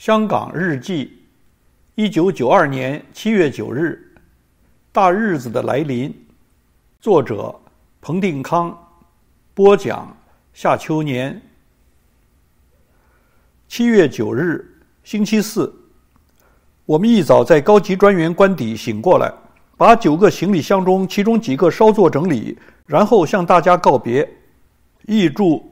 《香港日记》，一九九二年七月九日，大日子的来临。作者：彭定康。播讲：夏秋年。七月九日，星期四，我们一早在高级专员官邸醒过来，把九个行李箱中其中几个稍作整理，然后向大家告别，意祝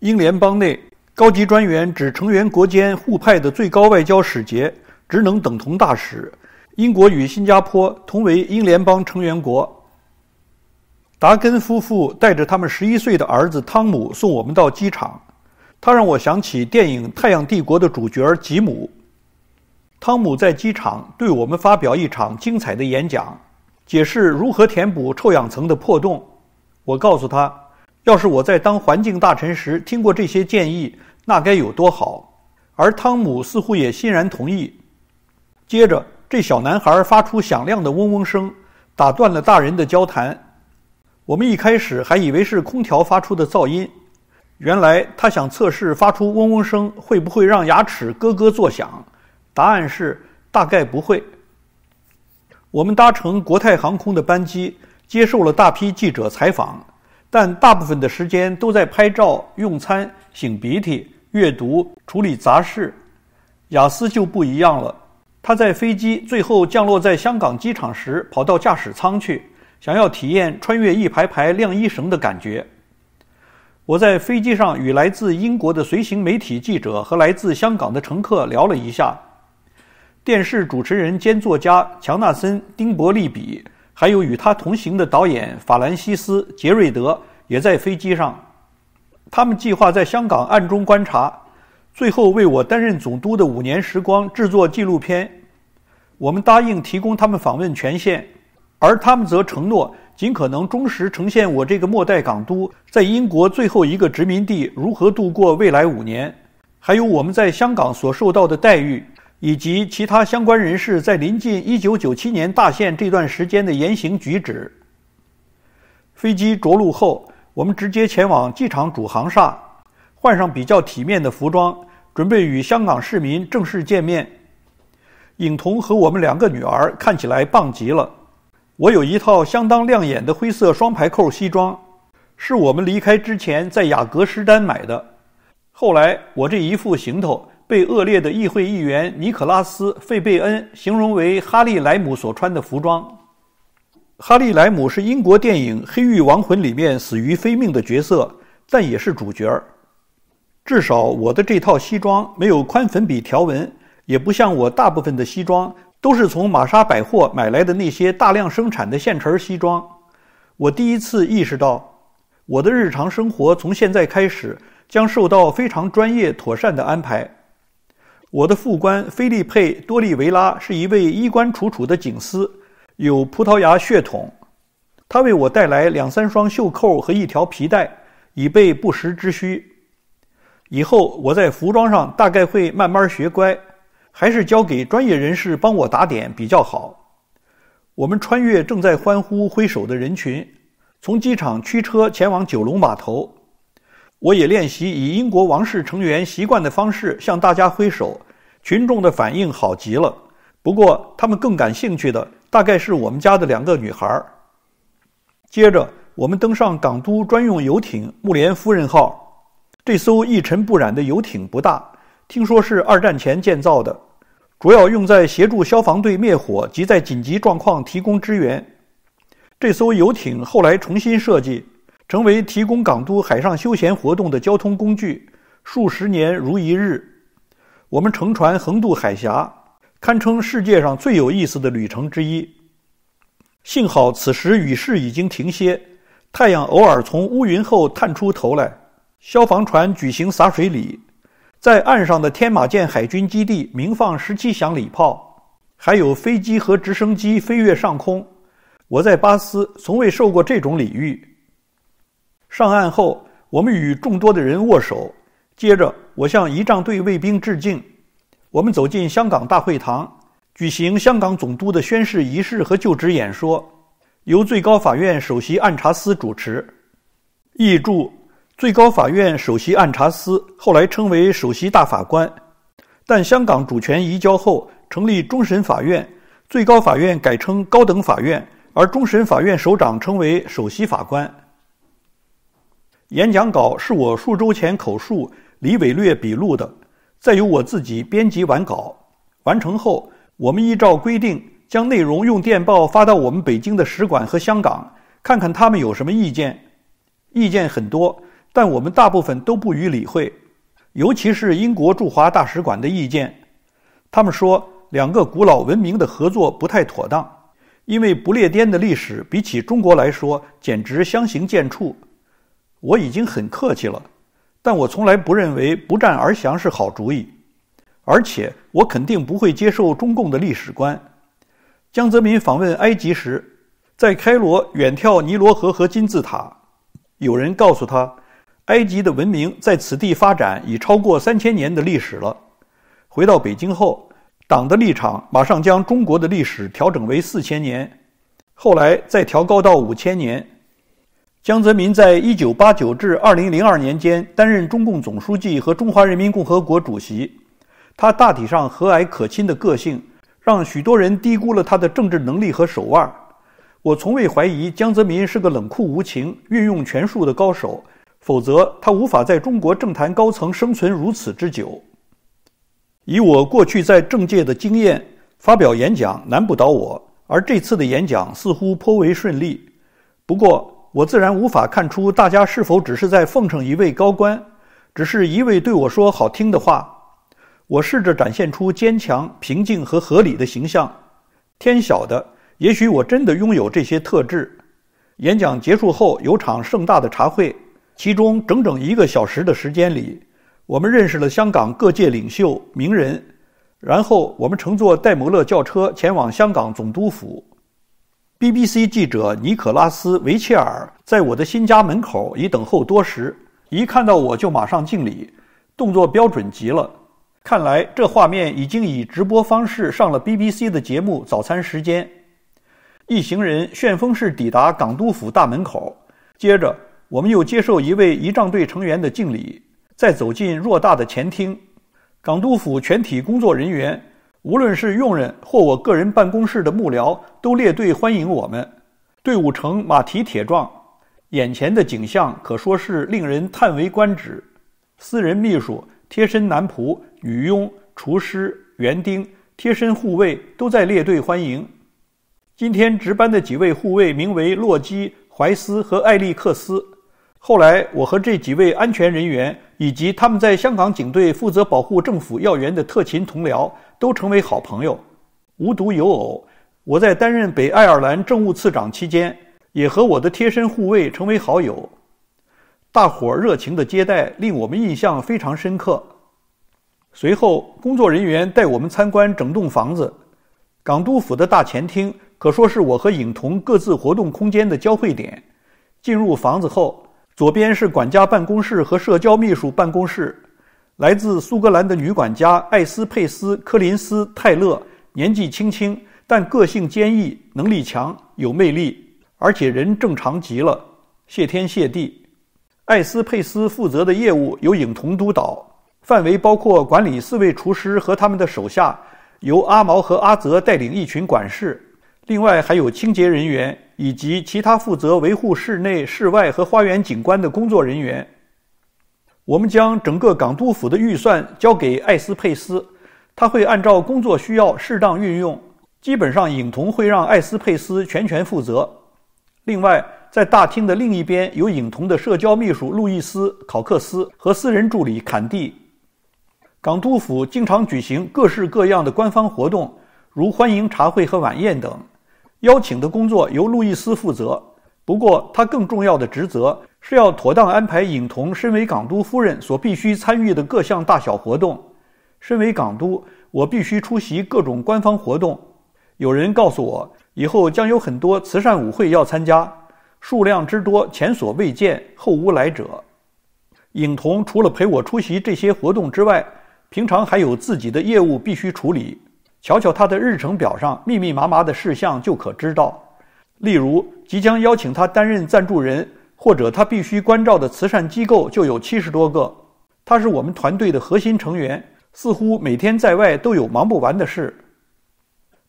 英联邦内。高级专员指成员国间互派的最高外交使节，职能等同大使。英国与新加坡同为英联邦成员国。达根夫妇带着他们十一岁的儿子汤姆送我们到机场，他让我想起电影《太阳帝国》的主角吉姆。汤姆在机场对我们发表一场精彩的演讲，解释如何填补臭氧层的破洞。我告诉他，要是我在当环境大臣时听过这些建议。那该有多好！而汤姆似乎也欣然同意。接着，这小男孩发出响亮的嗡嗡声，打断了大人的交谈。我们一开始还以为是空调发出的噪音，原来他想测试发出嗡嗡声会不会让牙齿咯咯作响。答案是大概不会。我们搭乘国泰航空的班机，接受了大批记者采访，但大部分的时间都在拍照、用餐、擤鼻涕。阅读、处理杂事，雅思就不一样了。他在飞机最后降落在香港机场时，跑到驾驶舱去，想要体验穿越一排排晾衣绳的感觉。我在飞机上与来自英国的随行媒体记者和来自香港的乘客聊了一下。电视主持人兼作家乔纳森·丁伯利比，还有与他同行的导演法兰西斯·杰瑞德，也在飞机上。他们计划在香港暗中观察，最后为我担任总督的五年时光制作纪录片。我们答应提供他们访问权限，而他们则承诺尽可能忠实呈现我这个末代港督在英国最后一个殖民地如何度过未来五年，还有我们在香港所受到的待遇以及其他相关人士在临近1997年大限这段时间的言行举止。飞机着陆后。我们直接前往机场主航厦，换上比较体面的服装，准备与香港市民正式见面。影童和我们两个女儿看起来棒极了。我有一套相当亮眼的灰色双排扣西装，是我们离开之前在雅格诗丹买的。后来，我这一副行头被恶劣的议会议员尼可拉斯·费贝恩形容为哈利·莱姆所穿的服装。哈利·莱姆是英国电影《黑狱亡魂》里面死于非命的角色，但也是主角儿。至少我的这套西装没有宽粉笔条纹，也不像我大部分的西装都是从玛莎百货买来的那些大量生产的现成儿西装。我第一次意识到，我的日常生活从现在开始将受到非常专业、妥善的安排。我的副官菲利佩·多利维拉是一位衣冠楚楚的警司。有葡萄牙血统，他为我带来两三双袖扣和一条皮带，以备不时之需。以后我在服装上大概会慢慢学乖，还是交给专业人士帮我打点比较好。我们穿越正在欢呼挥手的人群，从机场驱车前往九龙码头。我也练习以英国王室成员习惯的方式向大家挥手，群众的反应好极了。不过他们更感兴趣的。大概是我们家的两个女孩儿。接着，我们登上港都专用游艇“木莲夫人号”。这艘一尘不染的游艇不大，听说是二战前建造的，主要用在协助消防队灭火及在紧急状况提供支援。这艘游艇后来重新设计，成为提供港都海上休闲活动的交通工具。数十年如一日，我们乘船横渡海峡。堪称世界上最有意思的旅程之一。幸好此时雨势已经停歇，太阳偶尔从乌云后探出头来。消防船举行洒水礼，在岸上的天马舰海军基地鸣放十七响礼炮，还有飞机和直升机飞越上空。我在巴斯从未受过这种礼遇。上岸后，我们与众多的人握手，接着我向仪仗队卫兵致敬。我们走进香港大会堂，举行香港总督的宣誓仪式和就职演说，由最高法院首席按察司主持。译注：最高法院首席按察司后来称为首席大法官，但香港主权移交后，成立终审法院，最高法院改称高等法院，而终审法院首长称为首席法官。演讲稿是我数周前口述，李伟略笔录的。再由我自己编辑完稿，完成后，我们依照规定将内容用电报发到我们北京的使馆和香港，看看他们有什么意见。意见很多，但我们大部分都不予理会，尤其是英国驻华大使馆的意见，他们说两个古老文明的合作不太妥当，因为不列颠的历史比起中国来说简直相形见绌。我已经很客气了。但我从来不认为不战而降是好主意，而且我肯定不会接受中共的历史观。江泽民访问埃及时，在开罗远眺尼罗河和金字塔，有人告诉他，埃及的文明在此地发展已超过三千年的历史了。回到北京后，党的立场马上将中国的历史调整为四千年，后来再调高到五千年。江泽民在1989至2002年间担任中共总书记和中华人民共和国主席。他大体上和蔼可亲的个性，让许多人低估了他的政治能力和手腕。我从未怀疑江泽民是个冷酷无情、运用权术的高手，否则他无法在中国政坛高层生存如此之久。以我过去在政界的经验，发表演讲难不倒我，而这次的演讲似乎颇为顺利。不过，我自然无法看出大家是否只是在奉承一位高官，只是一味对我说好听的话。我试着展现出坚强、平静和合理的形象。天晓得，也许我真的拥有这些特质。演讲结束后有场盛大的茶会，其中整整一个小时的时间里，我们认识了香港各界领袖、名人。然后我们乘坐戴姆勒轿车前往香港总督府。BBC 记者尼可拉斯·维切尔在我的新家门口已等候多时，一看到我就马上敬礼，动作标准极了。看来这画面已经以直播方式上了 BBC 的节目《早餐时间》。一行人旋风式抵达港督府大门口，接着我们又接受一位仪仗队成员的敬礼，再走进偌大的前厅。港督府全体工作人员。无论是佣人或我个人办公室的幕僚，都列队欢迎我们。队伍呈马蹄铁状，眼前的景象可说是令人叹为观止。私人秘书、贴身男仆、女佣、厨师、园丁、贴身护卫都在列队欢迎。今天值班的几位护卫名为洛基、怀斯和艾利克斯。后来，我和这几位安全人员以及他们在香港警队负责保护政府要员的特勤同僚都成为好朋友。无独有偶，我在担任北爱尔兰政务次长期间，也和我的贴身护卫成为好友。大伙热情的接待令我们印象非常深刻。随后，工作人员带我们参观整栋房子。港督府的大前厅可说是我和影同各自活动空间的交汇点。进入房子后，左边是管家办公室和社交秘书办公室。来自苏格兰的女管家艾斯佩斯·柯林斯·泰勒，年纪轻轻，但个性坚毅，能力强，有魅力，而且人正常极了，谢天谢地。艾斯佩斯负责的业务由影童督导，范围包括管理四位厨师和他们的手下，由阿毛和阿泽带领一群管事，另外还有清洁人员。以及其他负责维护室内、室外和花园景观的工作人员，我们将整个港督府的预算交给艾斯佩斯，他会按照工作需要适当运用。基本上，影同会让艾斯佩斯全权负责。另外，在大厅的另一边有影同的社交秘书路易斯·考克斯和私人助理坎蒂。港督府经常举行各式各样的官方活动，如欢迎茶会和晚宴等。邀请的工作由路易斯负责，不过他更重要的职责是要妥当安排影童身为港督夫人所必须参与的各项大小活动。身为港督，我必须出席各种官方活动。有人告诉我，以后将有很多慈善舞会要参加，数量之多，前所未见，后无来者。影童除了陪我出席这些活动之外，平常还有自己的业务必须处理。瞧瞧他的日程表上密密麻麻的事项就可知道，例如即将邀请他担任赞助人，或者他必须关照的慈善机构就有七十多个。他是我们团队的核心成员，似乎每天在外都有忙不完的事。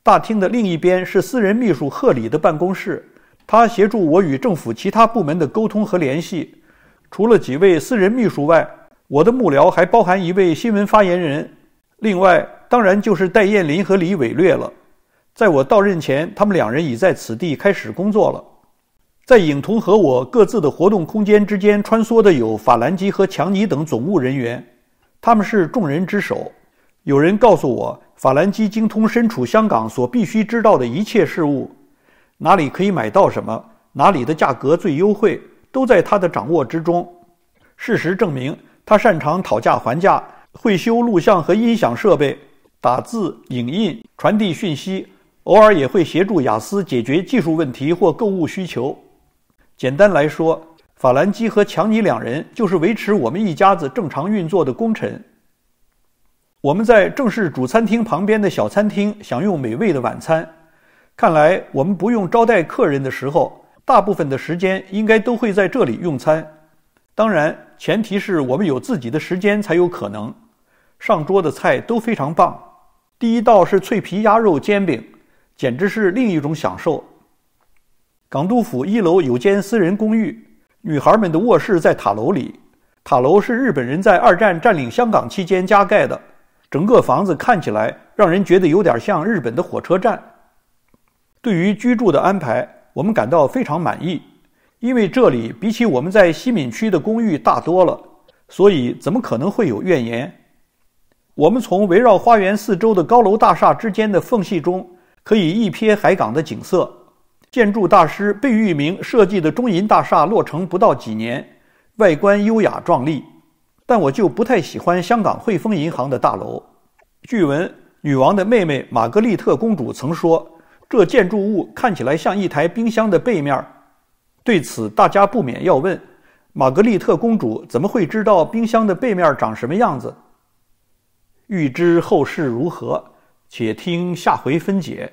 大厅的另一边是私人秘书贺礼的办公室，他协助我与政府其他部门的沟通和联系。除了几位私人秘书外，我的幕僚还包含一位新闻发言人，另外。当然就是戴燕林和李伟略了。在我到任前，他们两人已在此地开始工作了。在影童和我各自的活动空间之间穿梭的有法兰基和强尼等总务人员，他们是众人之首。有人告诉我，法兰基精通身处香港所必须知道的一切事物，哪里可以买到什么，哪里的价格最优惠，都在他的掌握之中。事实证明，他擅长讨价还价，会修录像和音响设备。打字、影印、传递讯息，偶尔也会协助雅思解决技术问题或购物需求。简单来说，法兰基和强尼两人就是维持我们一家子正常运作的功臣。我们在正式主餐厅旁边的小餐厅享用美味的晚餐。看来我们不用招待客人的时候，大部分的时间应该都会在这里用餐。当然，前提是我们有自己的时间才有可能。上桌的菜都非常棒。第一道是脆皮鸭肉煎饼，简直是另一种享受。港督府一楼有间私人公寓，女孩们的卧室在塔楼里。塔楼是日本人在二战占领香港期间加盖的，整个房子看起来让人觉得有点像日本的火车站。对于居住的安排，我们感到非常满意，因为这里比起我们在西敏区的公寓大多了，所以怎么可能会有怨言？我们从围绕花园四周的高楼大厦之间的缝隙中，可以一瞥海港的景色。建筑大师贝聿铭设计的中银大厦落成不到几年，外观优雅壮丽。但我就不太喜欢香港汇丰银行的大楼。据闻，女王的妹妹玛格丽特公主曾说，这建筑物看起来像一台冰箱的背面。对此，大家不免要问：玛格丽特公主怎么会知道冰箱的背面长什么样子？欲知后事如何，且听下回分解。